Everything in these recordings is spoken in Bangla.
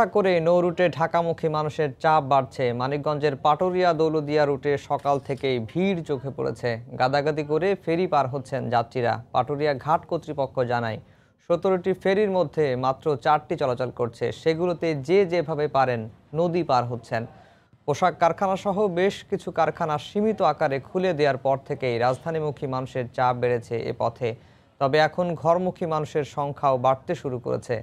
অপেক্ষা করে নৌ রুটে ঢাকামুখী মানুষের চাপ বাড়ছে মানিকগঞ্জের পাটুরিয়া দৌলদিয়া রুটে সকাল থেকেই ভিড় চোখে পড়েছে গাদাগাদি করে ফেরি পার হচ্ছেন যাত্রীরা পাটুরিয়া ঘাট কর্তৃপক্ষ জানায় সতেরোটি ফেরির মধ্যে মাত্র চারটি চলাচল করছে সেগুলোতে যে যেভাবে পারেন নদী পার হচ্ছেন পোশাক কারখানাসহ বেশ কিছু কারখানা সীমিত আকারে খুলে দেওয়ার পর থেকেই রাজধানীমুখী মানুষের চাপ বেড়েছে এ পথে তবে এখন ঘরমুখী মানুষের সংখ্যাও বাড়তে শুরু করেছে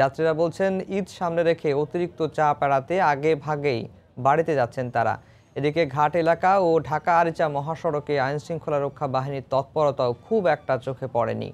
যাত্রীরা বলছেন ঈদ সামনে রেখে অতিরিক্ত চাপ এড়াতে আগে ভাগেই বাড়িতে যাচ্ছেন তারা এদিকে ঘাট এলাকা ও ঢাকা আরিচা মহাসড়কে আইনশৃঙ্খলা রক্ষা বাহিনীর তৎপরতাও খুব একটা চোখে পড়েনি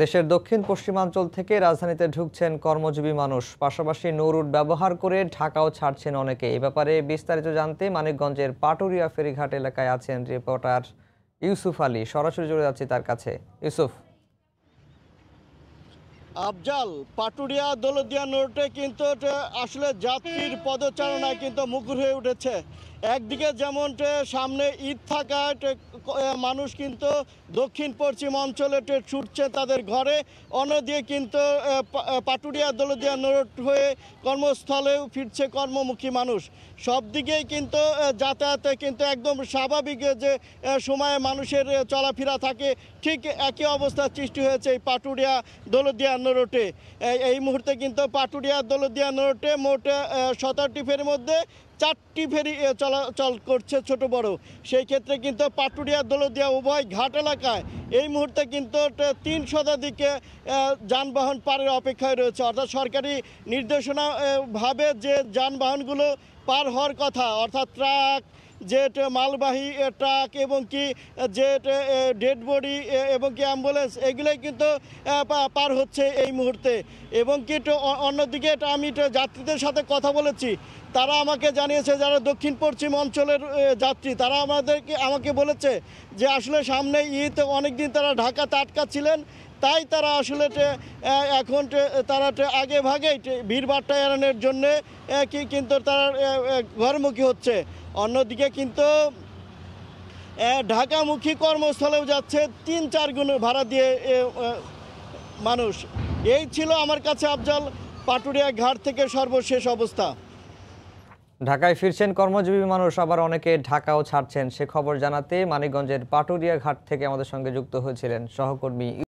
দেশের দক্ষিণ পশ্চিমাঞ্চল থেকে রাজধানীতে ঢুকছেন কর্মজীবী মানুষ পাশাপাশি নৌরুট ব্যবহার করে ঢাকাও ছাড়ছেন অনেকে এ ব্যাপারে বিস্তারিত জানতে মানিকগঞ্জের পাটুরিয়া ফেরিঘাট এলাকায় আছেন রিপোর্টার ইউসুফ আলী সরাসরি জুড়ে যাচ্ছি তার কাছে ইউসুফ আফজাল পাটুরিয়া দলদিয়া নোটে কিন্তু আসলে যাত্রীর পদচারণায় কিন্তু মুগুর হয়ে উঠেছে একদিকে যেমন সামনে ঈদ থাকায় মানুষ কিন্তু দক্ষিণ পশ্চিম অঞ্চলে ছুটছে তাদের ঘরে অন্যদিকে কিন্তু পাটুরিয়া দলদিয়া নোট হয়ে কর্মস্থলে ফিরছে কর্মমুখী মানুষ সব দিকেই কিন্তু যাতায়াতে কিন্তু একদম স্বাভাবিক যে সময়ে মানুষের চলাফেরা থাকে ঠিক একই অবস্থা সৃষ্টি হয়েছে এই পাটুরিয়া দলদিয়া নোটে এই মুহূর্তে কিন্তু পাটুরিয়া দলদিয়া নোটে মোট সতেরোটি ফের মধ্যে চারটি ফেরি চলাচল করছে ছোট বড় সেই ক্ষেত্রে কিন্তু পাটুরিয়া দলদিয়া উভয় ঘাট এলাকায় এই মুহূর্তে কিন্তু তিন শতাধিকে যানবাহন পারের অপেক্ষায় রয়েছে অর্থাৎ সরকারি নির্দেশনা ভাবে যে যানবাহনগুলো পার হওয়ার কথা অর্থাৎ ট্রাক যে মালবাহী ট্রাক এবং কি যে ডেড বডি এবং কি অ্যাম্বুলেন্স এগুলোই কিন্তু পার হচ্ছে এই মুহূর্তে এবং কি অন্যদিকে আমি যাত্রীদের সাথে কথা বলেছি তারা আমাকে জানিয়েছে যারা দক্ষিণ পশ্চিম অঞ্চলের যাত্রী তারা আমাদেরকে আমাকে বলেছে যে আসলে সামনে ঈদ অনেকদিন তারা ঢাকাতে আটকাচ্ছিলেন তাই তারা আসলে এখন তারা আগে ভাগেই ভিড়ভাট্টা এড়ানোর জন্যে কিন্তু তারা ঘরমুখী হচ্ছে অন্যদিকে কিন্তু ঢাকামুখী কর্মস্থলেও যাচ্ছে তিন চার গুণ ভাড়া দিয়ে মানুষ এই ছিল আমার কাছে আফজাল পাটুরিয়া ঘাট থেকে সর্বশেষ অবস্থা ঢাকায় ফিরছেন কর্মজীবী মানুষ আবার অনেকে ঢাকাও ছাড়ছেন সে খবর জানাতে মানিকগঞ্জের পাটুরিয়া ঘাট থেকে আমাদের সঙ্গে যুক্ত হয়েছিলেন সহকর্মী